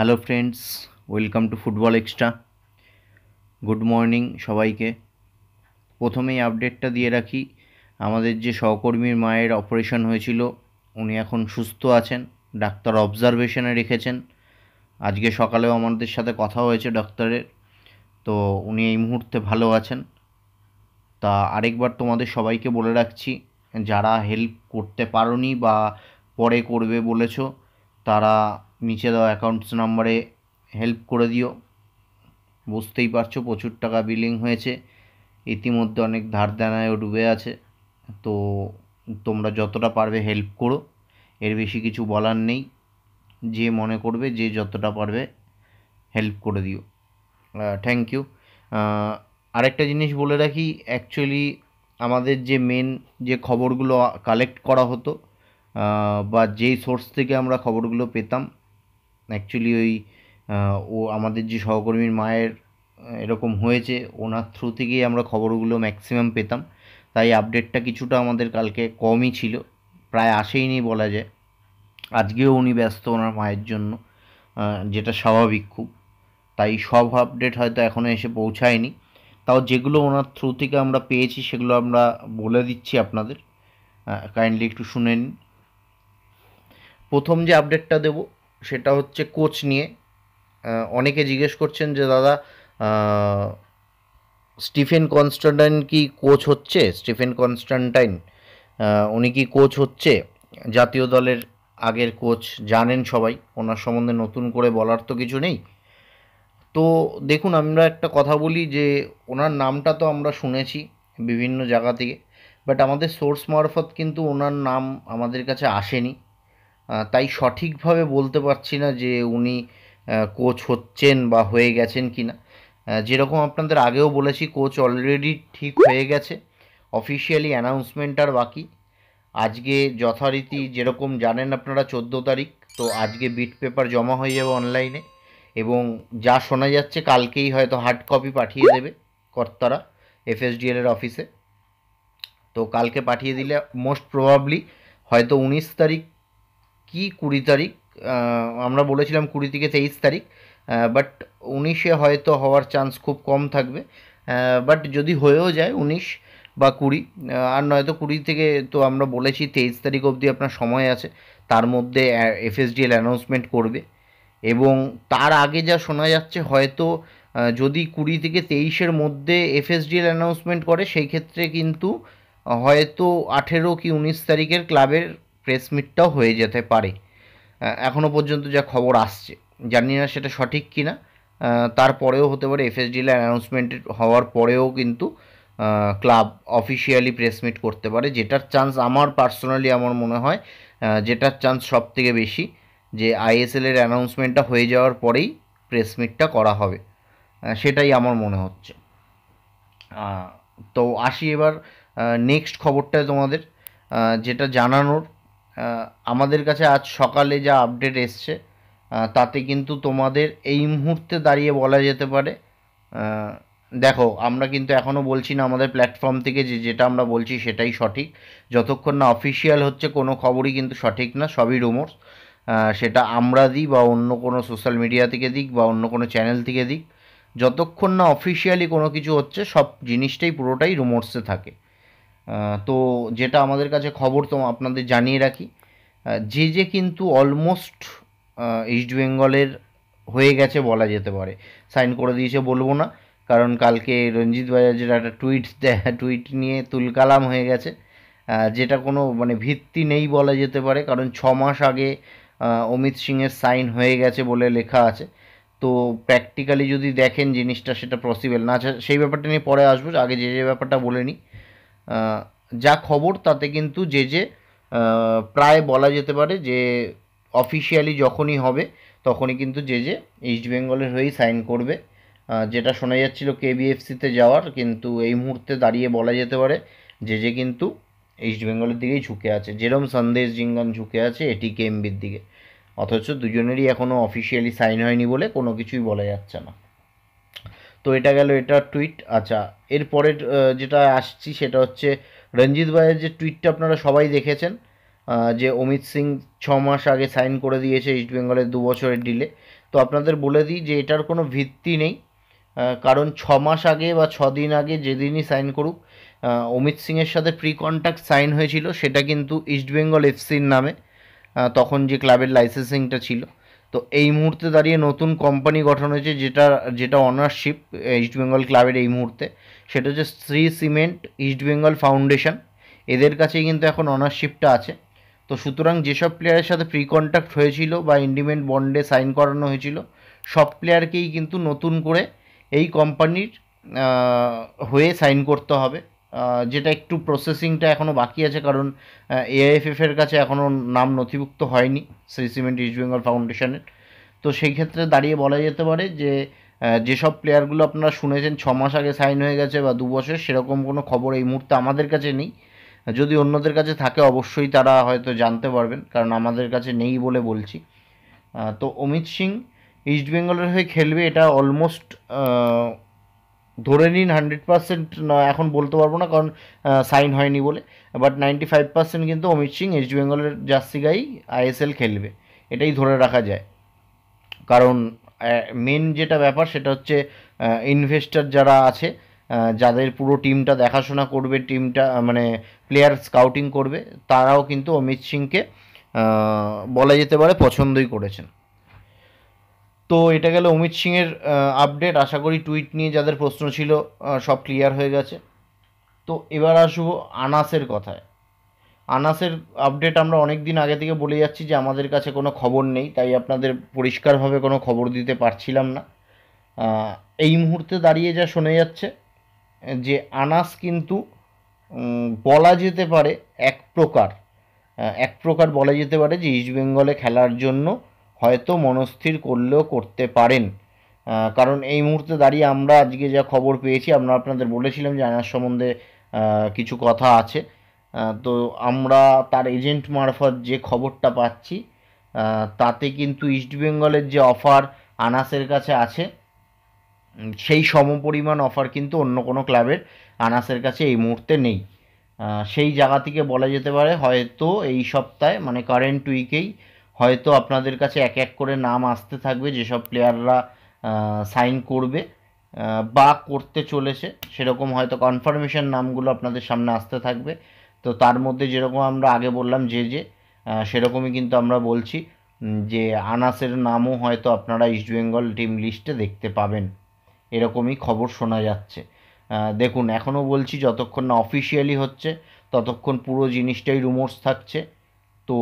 hello friends welcome to football extra good morning সবাইকে প্রথমেই আপডেটটা দিয়ে রাখি আমাদের যে সহকর্মীর মায়ের অপারেশন হয়েছিল উনি এখন সুস্থ আছেন ডাক্তার অবজারভেশনে রেখেছেন আজকে সকালেও আমাদের সাথে কথা হয়েছে ডাক্তারের তো উনি এই মুহূর্তে ভালো আছেন তা আরেকবার তোমাদের সবাইকে বলে রাখছি যারা হেল্প করতে পারোনি বা পরে করবে বলেছ তারা নিচে দেওয়া অ্যাকাউন্টস নাম্বারে হেল্প করে দিও বুঝতেই পারছো প্রচুর টাকা বিলিং হয়েছে ইতিমধ্যে অনেক ধার দেনায়ও ডুবে আছে তো তোমরা যতটা পারবে হেল্প করো এর বেশি কিছু বলার নেই যে মনে করবে যে যতটা পারবে হেল্প করে দিও থ্যাংক ইউ আরেকটা জিনিস বলে রাখি অ্যাকচুয়ালি আমাদের যে মেন যে খবরগুলো কালেক্ট করা হতো বা যেই সোর্স থেকে আমরা খবরগুলো পেতাম অ্যাকচুয়ালি ওই ও আমাদের যে সহকর্মীর মায়ের এরকম হয়েছে ওনার থ্রু থেকেই আমরা খবরগুলো ম্যাক্সিমাম পেতাম তাই আপডেটটা কিছুটা আমাদের কালকে কমই ছিল প্রায় আসেইনি বলা যায় আজকেও উনি ব্যস্ত ওনার মায়ের জন্য যেটা স্বাভাবিক খুব তাই সব আপডেট হয়তো এখনও এসে পৌঁছায়নি তাও যেগুলো ওনার থ্রু থেকে আমরা পেয়েছি সেগুলো আমরা বলে দিচ্ছি আপনাদের কাইন্ডলি একটু শুনে নিন প্রথম যে আপডেটটা দেবো সেটা হচ্ছে কোচ নিয়ে অনেকে জিজ্ঞেস করছেন যে দাদা স্টিফেন কনস্টান্টাইন কি কোচ হচ্ছে স্টিফেন কনস্টান্টাইন উনি কি কোচ হচ্ছে জাতীয় দলের আগের কোচ জানেন সবাই ওনার সম্বন্ধে নতুন করে বলার তো কিছু নেই তো দেখুন আমরা একটা কথা বলি যে ওনার নামটা তো আমরা শুনেছি বিভিন্ন জায়গা থেকে বাট আমাদের সোর্স মারফত কিন্তু ওনার নাম আমাদের কাছে আসেনি তাই সঠিকভাবে বলতে পারছি না যে উনি কোচ হচ্ছেন বা হয়ে গেছেন কি না যেরকম আপনাদের আগেও বলেছি কোচ অলরেডি ঠিক হয়ে গেছে অফিসিয়ালি অ্যানাউন্সমেন্ট আর বাকি আজকে যথারীতি যেরকম জানেন আপনারা চোদ্দ তারিখ তো আজকে বিট পেপার জমা হয়ে যাবে অনলাইনে এবং যা শোনা যাচ্ছে কালকেই হয়তো হার্ড কপি পাঠিয়ে দেবে কর্তারা এফএসডিএল এর অফিসে তো কালকে পাঠিয়ে দিলে মোস্ট প্রবাবলি হয়তো উনিশ তারিখ কি কুড়ি তারিখ আমরা বলেছিলাম কুড়ি থেকে তেইশ তারিখ বাট উনিশে হয়তো হওয়ার চান্স খুব কম থাকবে বাট যদি হয়েও যায় উনিশ বা কুড়ি আর নয়তো কুড়ি থেকে তো আমরা বলেছি তেইশ তারিখ অবধি আপনার সময় আছে তার মধ্যে এফএসডিএল অ্যানাউন্সমেন্ট করবে এবং তার আগে যা শোনা যাচ্ছে হয়তো যদি কুড়ি থেকে তেইশের মধ্যে এফএসডিএল অ্যানাউন্সমেন্ট করে সেই ক্ষেত্রে কিন্তু হয়তো আঠেরো কি উনিশ তারিখের ক্লাবের প্রেস মিটটাও হয়ে যেতে পারে এখনও পর্যন্ত যা খবর আসছে জানি না সেটা সঠিক কি না তারপরেও হতে পারে এফএসডিএল অ্যানাউন্সমেন্ট হওয়ার পরেও কিন্তু ক্লাব অফিসিয়ালি প্রেস মিট করতে পারে যেটার চান্স আমার পার্সোনালি আমার মনে হয় যেটার চান্স সব থেকে বেশি যে আইএসএলের অ্যানাউন্সমেন্টটা হয়ে যাওয়ার পরেই প্রেস মিটটা করা হবে সেটাই আমার মনে হচ্ছে তো আসি এবার নেক্সট খবরটা তোমাদের যেটা জানানোর আমাদের কাছে আজ সকালে যা আপডেট এসছে তাতে কিন্তু তোমাদের এই মুহূর্তে দাঁড়িয়ে বলা যেতে পারে দেখো আমরা কিন্তু এখনও বলছি না আমাদের প্ল্যাটফর্ম থেকে যে যেটা আমরা বলছি সেটাই সঠিক যতক্ষণ না অফিসিয়াল হচ্ছে কোনো খবরই কিন্তু সঠিক না সবই রুমোর্স সেটা আমরা দিই বা অন্য কোনো সোশ্যাল মিডিয়া থেকে দিক বা অন্য কোনো চ্যানেল থেকে দিক যতক্ষণ না অফিসিয়ালি কোনো কিছু হচ্ছে সব জিনিসটাই পুরোটাই রুমোর্সে থাকে তো যেটা আমাদের কাছে খবর তো আপনাদের জানিয়ে রাখি যে যে কিন্তু অলমোস্ট ইস্ট বেঙ্গলের হয়ে গেছে বলা যেতে পারে সাইন করে দিয়েছে বলবো না কারণ কালকে রঞ্জিত বাজাজের একটা টুইট টুইট নিয়ে তুলকালাম হয়ে গেছে যেটা কোনো মানে ভিত্তি নেই বলা যেতে পারে কারণ ছ মাস আগে অমিত সিংয়ের সাইন হয়ে গেছে বলে লেখা আছে তো প্র্যাকটিক্যালি যদি দেখেন জিনিসটা সেটা পসিবল না আচ্ছা সেই ব্যাপারটা নিয়ে পরে আসবো আগে যে যে ব্যাপারটা বলে নিই যা খবর তাতে কিন্তু যে যে প্রায় বলা যেতে পারে যে অফিসিয়ালি যখনই হবে তখনই কিন্তু যে যে ইস্ট বেঙ্গলের হয়েই সাইন করবে যেটা শোনা যাচ্ছিল কেবিএফসিতে যাওয়ার কিন্তু এই মুহূর্তে দাঁড়িয়ে বলা যেতে পারে যে যে কিন্তু ইস্ট বেঙ্গলের দিকেই ঝুঁকে আছে যেরম সন্দেশ জিঙ্গান ঝুঁকে আছে এটি কেএমবির দিকে অথচ দুজনেরই এখনও অফিসিয়ালি সাইন হয়নি বলে কোনো কিছুই বলা যাচ্ছে না তো এটা গেল এটা টুইট আচ্ছা এরপরের যেটা আসছি সেটা হচ্ছে রঞ্জিত ভাইয়ের যে টুইটটা আপনারা সবাই দেখেছেন যে অমিত সিং ছ মাস আগে সাইন করে দিয়েছে ইস্ট বেঙ্গলের দু বছরের ডিলে তো আপনাদের বলে দিই যে এটার কোনো ভিত্তি নেই কারণ ছ মাস আগে বা ছ দিন আগে যেদিনই সাইন করুক অমিত সিংয়ের সাথে প্রি কন্ট্যাক্ট সাইন হয়েছিল সেটা কিন্তু ইস্ট বেঙ্গল এফসির নামে তখন যে ক্লাবের লাইসেন্সিংটা ছিল তো এই মুহূর্তে দাঁড়িয়ে নতুন কোম্পানি গঠন হয়েছে যেটা যেটা ইস্ট ইস্টবেঙ্গল ক্লাবের এই মুহূর্তে সেটা হচ্ছে শ্রী সিমেন্ট ইস্টবেঙ্গল ফাউন্ডেশন এদের কাছেই কিন্তু এখন অনারশিপটা আছে তো সুতরাং যেসব প্লেয়ারের সাথে প্রি কন্ট্যাক্ট হয়েছিল বা ইন্ডিমেন্ট বন্ডে সাইন করানো হয়েছিল সব প্লেয়ারকেই কিন্তু নতুন করে এই কোম্পানির হয়ে সাইন করতে হবে যেটা একটু প্রসেসিংটা এখনও বাকি আছে কারণ এআইএফএফের কাছে এখনও নাম নথিভুক্ত হয়নি শ্রী সিমেন্ট ইস্ট বেঙ্গল ফাউন্ডেশনের তো সেই ক্ষেত্রে দাঁড়িয়ে বলা যেতে পারে যে যেসব প্লেয়ারগুলো আপনারা শুনেছেন ছ মাস আগে সাইন হয়ে গেছে বা দু বছর সেরকম কোনো খবর এই মুহূর্তে আমাদের কাছে নেই যদি অন্যদের কাছে থাকে অবশ্যই তারা হয়তো জানতে পারবেন কারণ আমাদের কাছে নেই বলে বলছি তো অমিত সিং ইস্ট বেঙ্গলের হয়ে খেলবে এটা অলমোস্ট ধরে নিন হান্ড্রেড পার্সেন্ট এখন বলতে পারবো না কারণ সাইন হয়নি বলে বাট নাইনটি ফাইভ পার্সেন্ট কিন্তু অমিত সিং ইস্ট বেঙ্গলের জার্সি গাই আইএসএল খেলবে এটাই ধরে রাখা যায় কারণ মেন যেটা ব্যাপার সেটা হচ্ছে ইনভেস্টার যারা আছে যাদের পুরো টিমটা দেখাশোনা করবে টিমটা মানে প্লেয়ার স্কাউটিং করবে তারাও কিন্তু অমিত সিংকে বলা যেতে পারে পছন্দই করেছেন তো এটা গেল অমিত সিংয়ের আপডেট আশা করি টুইট নিয়ে যাদের প্রশ্ন ছিল সব ক্লিয়ার হয়ে গেছে তো এবার আসবো আনাসের কথায় আনাসের আপডেট আমরা অনেক দিন আগে থেকে বলে যাচ্ছি যে আমাদের কাছে কোনো খবর নেই তাই আপনাদের পরিষ্কারভাবে কোনো খবর দিতে পারছিলাম না এই মুহূর্তে দাঁড়িয়ে যা শোনা যাচ্ছে যে আনাস কিন্তু বলা যেতে পারে এক প্রকার এক প্রকার বলা যেতে পারে যে ইস্ট বেঙ্গলে খেলার জন্য হয়তো মনস্থির করলেও করতে পারেন কারণ এই মুহূর্তে দাঁড়িয়ে আমরা আজকে যা খবর পেয়েছি আমরা আপনাদের বলেছিলাম যে আয়নার সম্বন্ধে কিছু কথা আছে তো আমরা তার এজেন্ট মারফত যে খবরটা পাচ্ছি তাতে কিন্তু ইস্টবেঙ্গলের যে অফার আনাসের কাছে আছে সেই সমপরিমাণ অফার কিন্তু অন্য কোনো ক্লাবের আনাসের কাছে এই মুহূর্তে নেই সেই জায়গা থেকে বলা যেতে পারে হয়তো এই সপ্তাহে মানে কারেন্ট উইকেই হয়তো আপনাদের কাছে এক এক করে নাম আসতে থাকবে যেসব প্লেয়াররা সাইন করবে বা করতে চলেছে সেরকম হয়তো কনফার্মেশন নামগুলো আপনাদের সামনে আসতে থাকবে তো তার মধ্যে যেরকম আমরা আগে বললাম যে যে সেরকমই কিন্তু আমরা বলছি যে আনাসের নামও হয়তো আপনারা ইস্টবেঙ্গল টিম লিস্টে দেখতে পাবেন এরকমই খবর শোনা যাচ্ছে দেখুন এখনও বলছি যতক্ষণ না অফিসিয়ালি হচ্ছে ততক্ষণ পুরো জিনিসটাই রুমোর্স থাকছে তো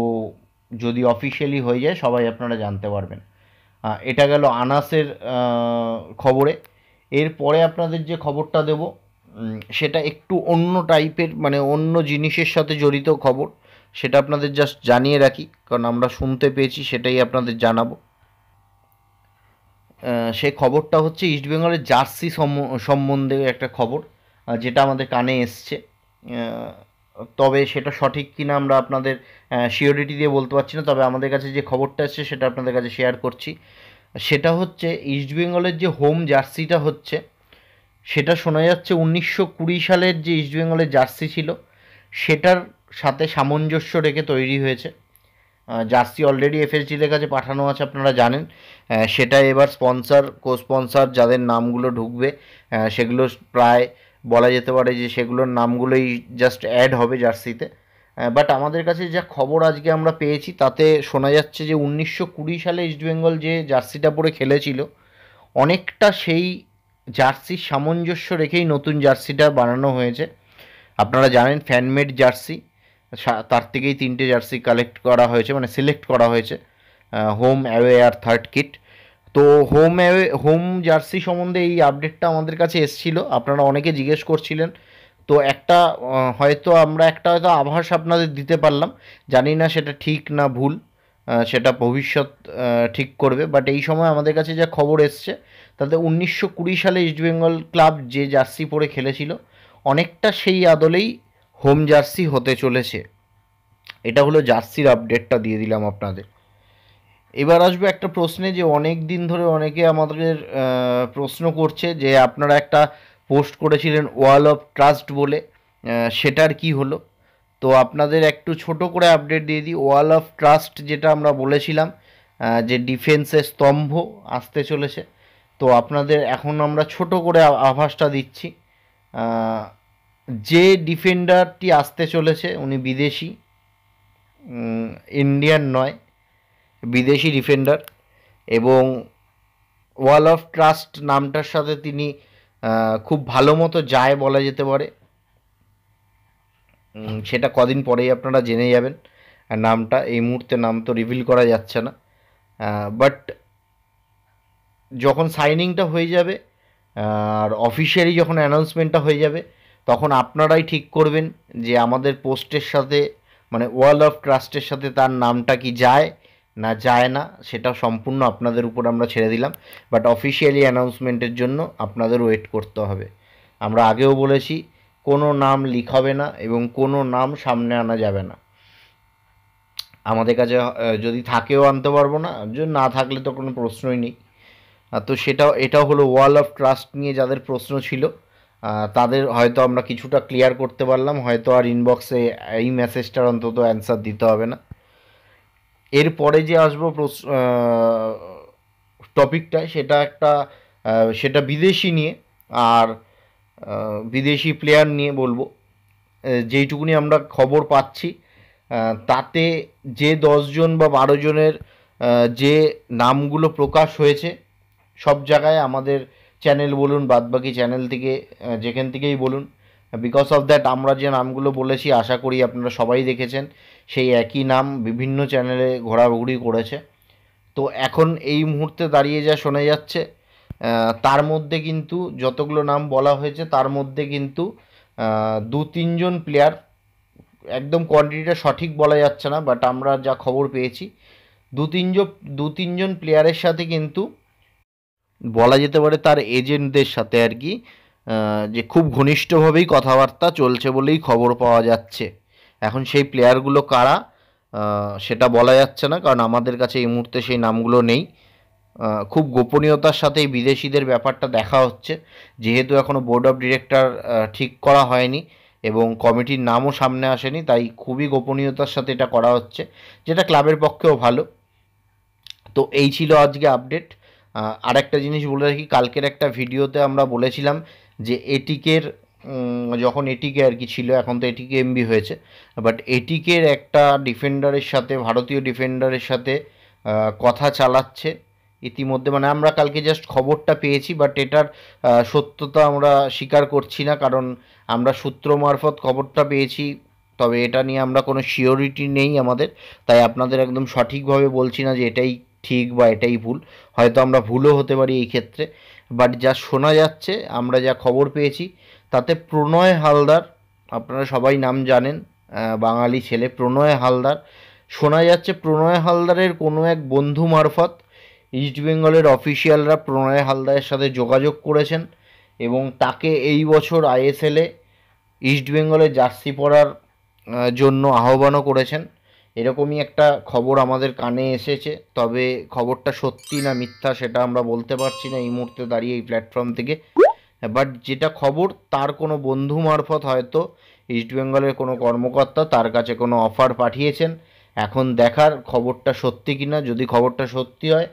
যদি অফিসিয়ালি হয়ে যায় সবাই আপনারা জানতে পারবেন এটা গেল আনাসের খবরে এরপরে আপনাদের যে খবরটা দেব সেটা একটু অন্য টাইপের মানে অন্য জিনিসের সাথে জড়িত খবর সেটা আপনাদের জাস্ট জানিয়ে রাখি কারণ আমরা শুনতে পেয়েছি সেটাই আপনাদের জানাবো সে খবরটা হচ্ছে ইস্টবেঙ্গলের জার্সি সম্বন্ধে একটা খবর যেটা আমাদের কানে এসছে তবে সেটা সঠিক কিনা আমরা আপনাদের শিওরিটি দিয়ে বলতে পারছি না তবে আমাদের কাছে যে খবরটা এসছে সেটা আপনাদের কাছে শেয়ার করছি সেটা হচ্ছে ইস্টবেঙ্গলের যে হোম জার্সিটা হচ্ছে সেটা শোনা যাচ্ছে উনিশশো কুড়ি সালের যে ইস্টবেঙ্গলের জার্সি ছিল সেটার সাথে সামঞ্জস্য রেখে তৈরি হয়েছে জার্সি অলরেডি এফএসডিদের কাছে পাঠানো আছে আপনারা জানেন সেটা এবার স্পন্সার কো স্পন্সার যাদের নামগুলো ঢুকবে সেগুলো প্রায় বলা যেতে পারে যে সেগুলোর নামগুলোই জাস্ট অ্যাড হবে জার্সিতে বাট আমাদের কাছে যা খবর আজকে আমরা পেয়েছি তাতে শোনা যাচ্ছে যে উনিশশো কুড়ি সালে ইস্টবেঙ্গল যে জার্সিটা পরে খেলেছিল অনেকটা সেই জার্সির সামঞ্জস্য রেখেই নতুন জার্সিটা বানানো হয়েছে আপনারা জানেন ফ্যানমেড জার্সি তার থেকেই তিনটে জার্সি কালেক্ট করা হয়েছে মানে সিলেক্ট করা হয়েছে হোম অ্যাওয়ে আর থার্ড কিট তো হোম হোম জার্সি সম্বন্ধে এই আপডেটটা আমাদের কাছে এসেছিলো আপনারা অনেকে জিজ্ঞেস করছিলেন তো একটা হয়তো আমরা একটা হয়তো আভাস আপনাদের দিতে পারলাম জানি না সেটা ঠিক না ভুল সেটা ভবিষ্যৎ ঠিক করবে বাট এই সময় আমাদের কাছে যা খবর এসছে তাতে উনিশশো কুড়ি সালে ইস্টবেঙ্গল ক্লাব যে জার্সি পরে খেলেছিল অনেকটা সেই আদলেই হোম জার্সি হতে চলেছে এটা হলো জার্সির আপডেটটা দিয়ে দিলাম আপনাদের এবার আসবে একটা প্রশ্নে যে অনেক দিন ধরে অনেকে আমাদের প্রশ্ন করছে যে আপনারা একটা পোস্ট করেছিলেন ওয়াল অফ ট্রাস্ট বলে সেটার কি হলো তো আপনাদের একটু ছোট করে আপডেট দিয়ে দিই ওয়াল অফ ট্রাস্ট যেটা আমরা বলেছিলাম যে ডিফেন্সের স্তম্ভ আসতে চলেছে তো আপনাদের এখন আমরা ছোট করে আভাসটা দিচ্ছি যে ডিফেন্ডারটি আসতে চলেছে উনি বিদেশি ইন্ডিয়ান নয় বিদেশি ডিফেন্ডার এবং ওয়াল অফ ট্রাস্ট নামটার সাথে তিনি খুব ভালো মতো যায় বলা যেতে পারে সেটা কদিন পরেই আপনারা জেনে যাবেন নামটা এই মুহূর্তে নাম তো রিভিল করা যাচ্ছে না বাট যখন সাইনিংটা হয়ে যাবে আর অফিসিয়ালি যখন অ্যানাউন্সমেন্টটা হয়ে যাবে তখন আপনারাই ঠিক করবেন যে আমাদের পোস্টের সাথে মানে ওয়াল অফ ট্রাস্টের সাথে তার নামটা কি যায় না যায় না সেটা সম্পূর্ণ আপনাদের উপর আমরা ছেড়ে দিলাম বাট অফিসিয়ালি অ্যানাউন্সমেন্টের জন্য আপনাদের ওয়েট করতে হবে আমরা আগেও বলেছি কোনো নাম লিখাবে না এবং কোনো নাম সামনে আনা যাবে না আমাদের কাছে যদি থাকেও আনতে পারবো না যদি না থাকলে তো কোনো প্রশ্নই নেই তো সেটা এটা হলো ওয়াল অফ ট্রাস্ট নিয়ে যাদের প্রশ্ন ছিল তাদের হয়তো আমরা কিছুটা ক্লিয়ার করতে পারলাম হয়তো আর ইনবক্সে এই মেসেজটার অন্তত অ্যান্সার দিতে হবে না এরপরে যে আসবো টপিকটায় সেটা একটা সেটা বিদেশি নিয়ে আর বিদেশি প্লেয়ার নিয়ে বলবো যেইটুকুনি আমরা খবর পাচ্ছি তাতে যে দশজন বা বারো জনের যে নামগুলো প্রকাশ হয়েছে সব জায়গায় আমাদের চ্যানেল বলুন বাদবাকি চ্যানেল থেকে যেখান থেকেই বলুন বিকজ অফ দ্যাট আমরা যে নামগুলো বলেছি আশা করি আপনারা সবাই দেখেছেন সেই একই নাম বিভিন্ন চ্যানেলে ঘোরাঘুরি করেছে তো এখন এই মুহূর্তে দাঁড়িয়ে যা শোনা যাচ্ছে তার মধ্যে কিন্তু যতগুলো নাম বলা হয়েছে তার মধ্যে কিন্তু দু তিনজন প্লেয়ার একদম কোয়ান্টিটিটা সঠিক বলা যাচ্ছে না বাট আমরা যা খবর পেয়েছি দু তিনজন দু তিনজন প্লেয়ারের সাথে কিন্তু বলা যেতে পারে তার এজেন্টদের সাথে আর কি যে খুব ঘনিষ্ঠভাবেই কথাবার্তা চলছে বলেই খবর পাওয়া যাচ্ছে এখন সেই প্লেয়ারগুলো কারা সেটা বলা যাচ্ছে না কারণ আমাদের কাছে এই মুহূর্তে সেই নামগুলো নেই খুব গোপনীয়তার সাথে এই বিদেশিদের ব্যাপারটা দেখা হচ্ছে যেহেতু এখনও বোর্ড অফ ডিরেক্টর ঠিক করা হয়নি এবং কমিটির নামও সামনে আসেনি তাই খুবই গোপনীয়তার সাথে এটা করা হচ্ছে যেটা ক্লাবের পক্ষেও ভালো তো এই ছিল আজকে আপডেট আরেকটা জিনিস বলে রাখি কালকের একটা ভিডিওতে আমরা বলেছিলাম যে এটিকের যখন এটিকে আর কি ছিল এখন তো এটিকে এমবি হয়েছে বাট এটিকের একটা ডিফেন্ডারের সাথে ভারতীয় ডিফেন্ডারের সাথে কথা চালাচ্ছে ইতিমধ্যে মানে আমরা কালকে জাস্ট খবরটা পেয়েছি বাট এটার সত্যতা আমরা স্বীকার করছি না কারণ আমরা সূত্র মারফত খবরটা পেয়েছি তবে এটা নিয়ে আমরা কোনো সিওরিটি নেই আমাদের তাই আপনাদের একদম সঠিকভাবে বলছি না যে এটাই ঠিক বা এটাই ভুল হয়তো আমরা ভুলও হতে পারি এই ক্ষেত্রে বাট যা শোনা যাচ্ছে আমরা যা খবর পেয়েছি তাতে প্রণয় হালদার আপনারা সবাই নাম জানেন বাঙালি ছেলে প্রণয় হালদার শোনা যাচ্ছে প্রণয় হালদারের কোনো এক বন্ধু মারফত ইস্টবেঙ্গলের অফিসিয়ালরা প্রণয় হালদারের সাথে যোগাযোগ করেছেন এবং তাকে এই বছর আইএসএলে ইস্টবেঙ্গলের জার্সি পরার জন্য আহ্বানও করেছেন এরকমই একটা খবর আমাদের কানে এসেছে তবে খবরটা সত্যি না মিথ্যা সেটা আমরা বলতে পারছি না এই মুহূর্তে দাঁড়িয়ে এই প্ল্যাটফর্ম থেকে বাট যেটা খবর তার কোনো বন্ধু মারফত হয়তো ইস্টবেঙ্গলের কোনো কর্মকর্তা তার কাছে কোনো অফার পাঠিয়েছেন এখন দেখার খবরটা সত্যি কি না যদি খবরটা সত্যি হয়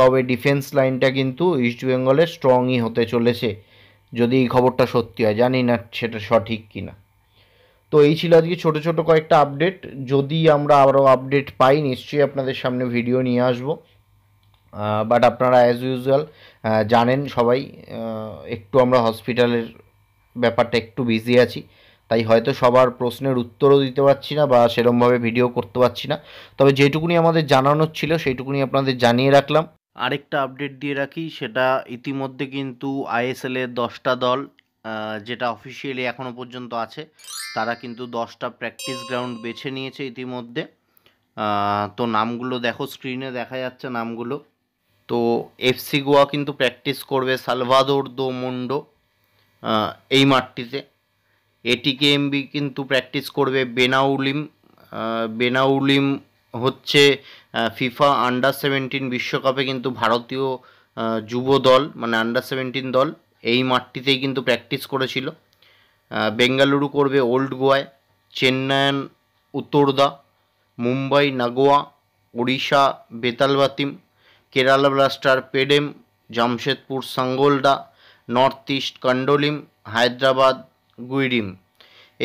তবে ডিফেন্স লাইনটা কিন্তু বেঙ্গলের স্ট্রংই হতে চলেছে যদি এই খবরটা সত্যি হয় জানি না সেটা সঠিক কি না তো এই ছিল আজকে ছোট ছোট কয়েকটা আপডেট যদি আমরা আরও আপডেট পাই নিশ্চয়ই আপনাদের সামনে ভিডিও নিয়ে আসবো বাট আপনারা অ্যাজ ইউজুয়াল জানেন সবাই একটু আমরা হসপিটালের ব্যাপারটা একটু বিজি আছি তাই হয়তো সবার প্রশ্নের উত্তরও দিতে পারছি না বা সেরমভাবে ভিডিও করতে পারছি না তবে যেটুকুনি আমাদের জানানোর ছিল সেইটুকুনি আপনাদের জানিয়ে রাখলাম আরেকটা আপডেট দিয়ে রাখি সেটা ইতিমধ্যে কিন্তু আইএসএলের দশটা দল যেটা অফিসিয়ালি এখনও পর্যন্ত আছে তারা কিন্তু দশটা প্র্যাকটিস গ্রাউন্ড বেছে নিয়েছে ইতিমধ্যে তো নামগুলো দেখো স্ক্রিনে দেখা যাচ্ছে নামগুলো তো এফসি গোয়া কিন্তু প্র্যাকটিস করবে সালভাদোর দো মুন্ডো এই মাঠটিতে এটিকে এমবি কিন্তু প্র্যাকটিস করবে বেনাউলিম বেনাউলিম হচ্ছে ফিফা আন্ডার সেভেন্টিন বিশ্বকাপে কিন্তু ভারতীয় যুব দল মানে আন্ডার সেভেন্টিন দল এই মাঠটিতেই কিন্তু প্র্যাকটিস করেছিল বেঙ্গালুরু করবে ওল্ড গোয়ায় Chennaiyin Utorda Mumbai Nagoa Odisha Betalbatim Kerala blaster Pedem Jamshedpur Sangolda north east Candolim Hyderabad Guirim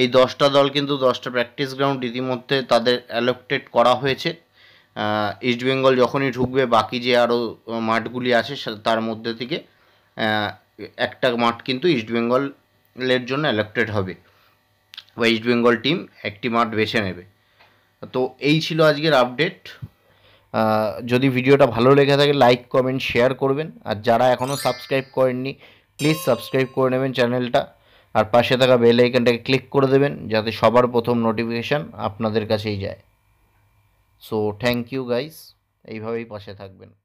এই দশটা দল কিন্তু দশটা প্র্যাকটিস গ্রাউন্ড ইতিমধ্যে তাদের অ্যালোকটেড করা হয়েছে ইস্টবেঙ্গল যখনই ঢুকবে বাকি যে আরও মাঠগুলি আছে তার মধ্যে থেকে একটা মাঠ কিন্তু ইস্টবেঙ্গলের জন্য অ্যালেক্টেড হবে বা ইস্টবেঙ্গল টিম একটি মাঠ বেছে নেবে তো এই ছিল আজকের আপডেট যদি ভিডিওটা ভালো লেগে থাকে লাইক কমেন্ট শেয়ার করবেন আর যারা এখনও সাবস্ক্রাইব করেননি প্লিজ সাবস্ক্রাইব করে নেবেন চ্যানেলটা আর পাশে থাকা বেল আইকনটাকে ক্লিক করে দেবেন যাতে সবার প্রথম নোটিফিকেশান আপনাদের কাছেই যায় সো থ্যাংক ইউ গাইস এইভাবেই পাশে থাকবেন